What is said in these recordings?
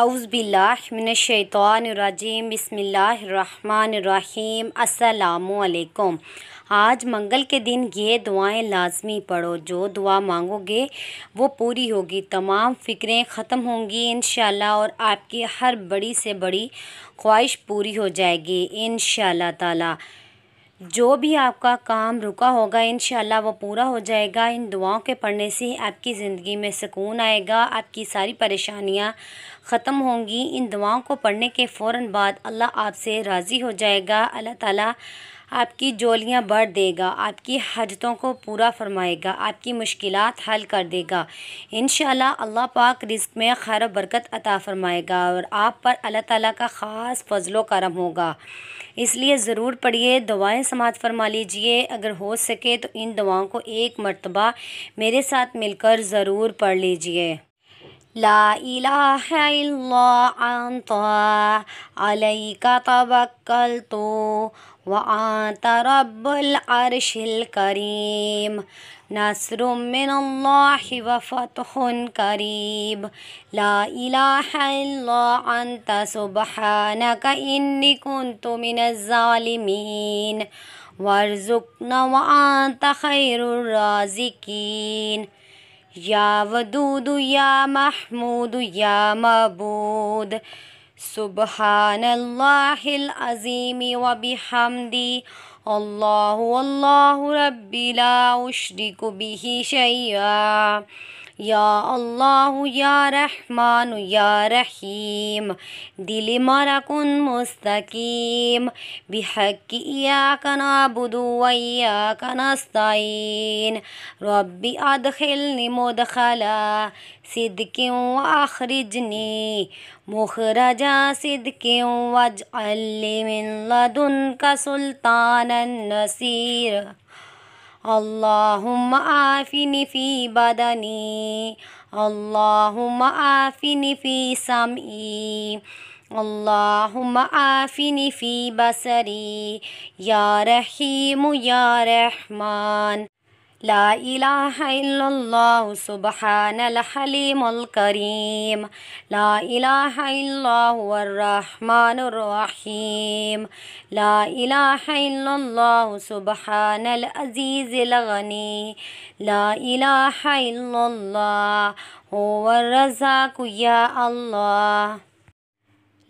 आउज़बिल्लाशैतरजीम बसमीम असलकुम आज मंगल के दिन ये दुआएं लाजमी पढ़ो जो दुआ मांगोगे वो पूरी होगी तमाम फ़िक्रें ख़त्म होंगी इन और आपकी हर बड़ी से बड़ी ख्वाहिश पूरी हो जाएगी इन ताला जो भी आपका काम रुका होगा इन वो पूरा हो जाएगा इन दुआओं के पढ़ने से आपकी ज़िंदगी में सुकून आएगा आपकी सारी परेशानियाँ ختم ہوں گی ان دعاؤں کو پڑھنے کے فوراً بعد اللہ آپ سے راضی ہو جائے گا اللہ تعالیٰ آپ کی جولیاں بڑھ دے گا آپ کی حجتوں کو پورا فرمائے گا آپ کی مشکلات حل کر دے گا انشاءاللہ اللہ پاک رزق میں خیر و برکت عطا فرمائے گا اور آپ پر اللہ تعالیٰ کا خاص فضل و کرم ہوگا اس لیے ضرور پڑھیے دعائیں سماعت فرما لیجئے اگر ہو سکے تو ان دعاؤں کو ایک مرتبہ میرے ساتھ مل کر ضرور پڑھ لیجئے لا إله إلا أنت عليك توكلت وأنت رب العرش الكريم نصر من الله وفتح قريب لا إله إلا أنت سبحانك إني كنت من الظالمين وارزقنا وأنت خير الرازقين يا ودود يا محمود يا مبود سبحان الله العظيم وبحمدي الله والله ربي لا أشرك به شيئا يا الله يا رحمن يا رحيم دلي مرق مستقيم بحق إياك نعبد وإياك نستعين ربي أدخلني مدخلا صدق وأخرجني مخرجا صدق واجعل لي من لدنك سلطانا نصيرا اللهم عافني في بدني اللهم عافني في سمعي اللهم عافني في بصري يا رحيم يا رحمن لا إله إلا الله سبحان الحليم الكريم لا إله إلا الله الرحمن الرحيم لا إله إلا الله سبحان العزيز الغني لا إله إلا الله هو الرزاق يا الله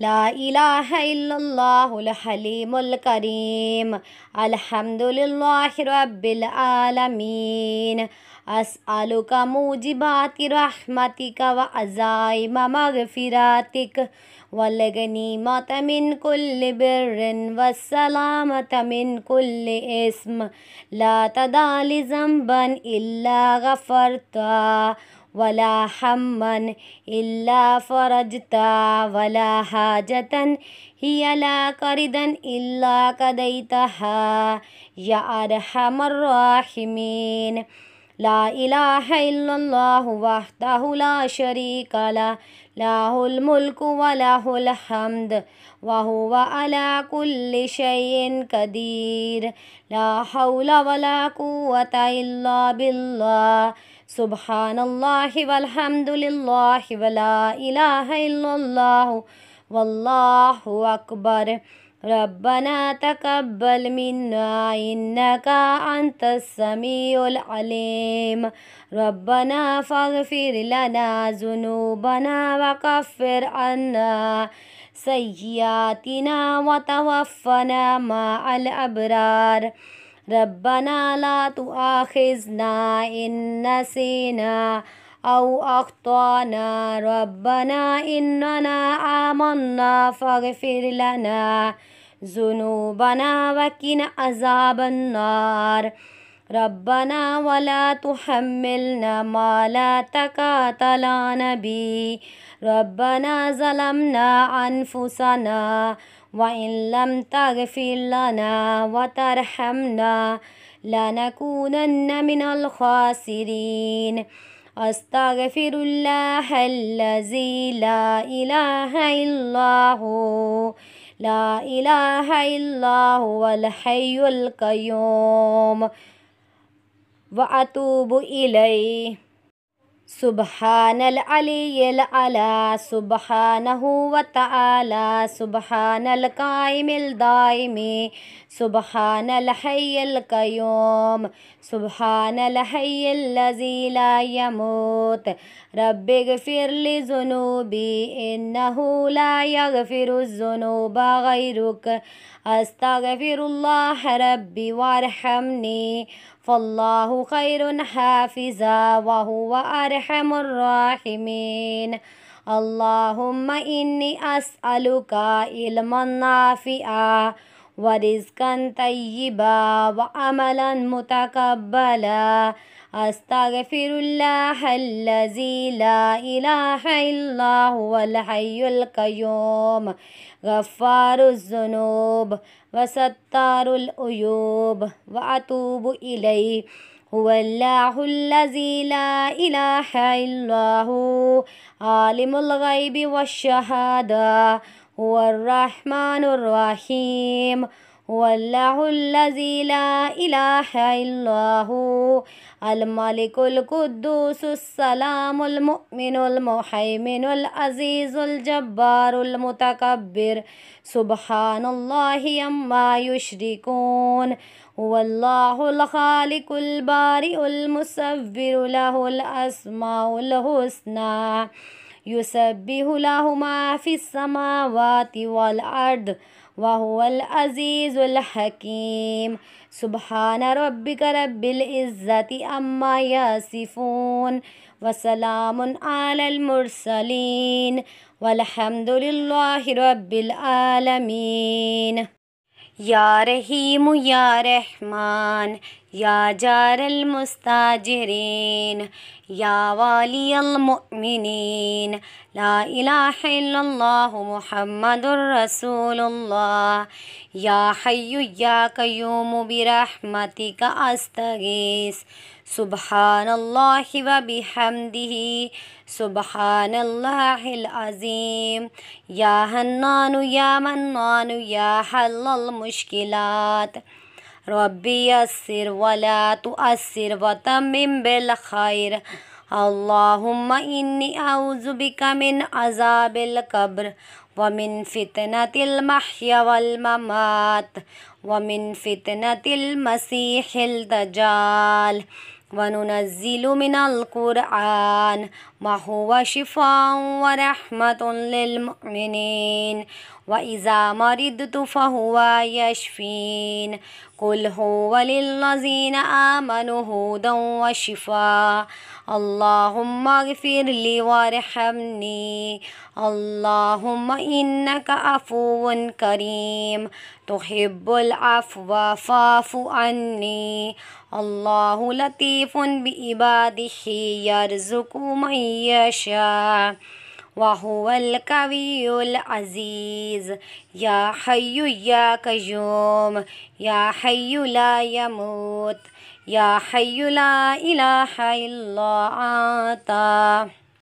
لا إله إلا الله الحليم الكريم الحمد لله رب العالمين أسألك موجبات رحمتك وعزائم مغفراتك والغنيمة من كل بر والسلامة من كل اسم لا تدال ذنبا إلا غفرته ولا حما إلا فرجتا ولا حاجة هي لا قردا إلا قديتها يا أرحم الراحمين لا إله إلا الله وحده لا شريك له له الملك وله الحمد وهو على كل شيء قدير لا حول ولا قوة إلا بالله سبحان الله والحمد لله ولا إله إلا الله والله أكبر ربنا تقبل منا إنك أنت السميع العليم ربنا فاغفر لنا ذنوبنا وكفر عنا سيئاتنا وتوفنا مع الأبرار ربنا لا تؤاخذنا إن نسينا أو أخطأنا ربنا إننا آمنا فاغفر لنا ذنوبنا وقنا عذاب النار ربنا ولا تحملنا ما لا تقات به ربنا ظلمنا أنفسنا وإن لم تغفر لنا وترحمنا لنكونن من الخاسرين أستغفر الله الذي لا إله إلا هو لا إله إلا هو الحي القيوم وأتوب إليه سبحان العلي العلا سبحانه وتعالى سبحان القائم الدائم سبحان الحي القيوم سبحان الحي الذي لا يموت رب اغفر لي ذنوبي إنه لا يغفر الذنوب غيرك أستغفر الله ربي وارحمني فالله خير حافظا وهو أرحم الراحمين اللهم إني أسألك علما نافعا ورزقا طيبا وعملا متقبلا أستغفر الله الذي لا إله إلا هو الحي القيوم غفار الذنوب وستار الايوب وأتوب إليه هو الله الذي لا إله إلا هو عالم الغيب والشهادة هو الرحمن الرحيم هو الله الذي لا إله إلا هو الملك القدوس السلام المؤمن المهيمن العزيز الجبار المتكبر سبحان الله يما يشركون هو الله الخالق البارئ المصور له الأسماء الحسنى يسبح له ما في السماوات والأرض وهو العزيز الحكيم سبحان ربك رب العزة أما يصفون وسلام على المرسلين والحمد لله رب العالمين يا رحيم يا رحمن يا جار المستاجرين يا والي المؤمنين لا إله إلا الله محمد رسول الله يا حي يا قيوم برحمتك أستغيث سبحان الله وبحمده سبحان الله العظيم يا هنان يا منان يا حل المسلمين المشكلات ربي يسر ولا تؤثر وتمم بالخير اللهم إني أعوذ بك من عذاب القبر ومن فتنة المحيا والممات ومن فتنة المسيح الدجال وننزل من القرآن ما هو شفاء ورحمة للمؤمنين وإذا مرضت فهو يشفين قل هو للذين آمنوا هدى وشفاء اللهم اغفر لي وارحمني اللهم إنك عفو كريم تحب العفو فاعف عني الله لطيف بعباده يرزق من يشاء وهو القوي العزيز يا حي يا قيوم يا حي لا يموت يا حي لا إله إلا أنت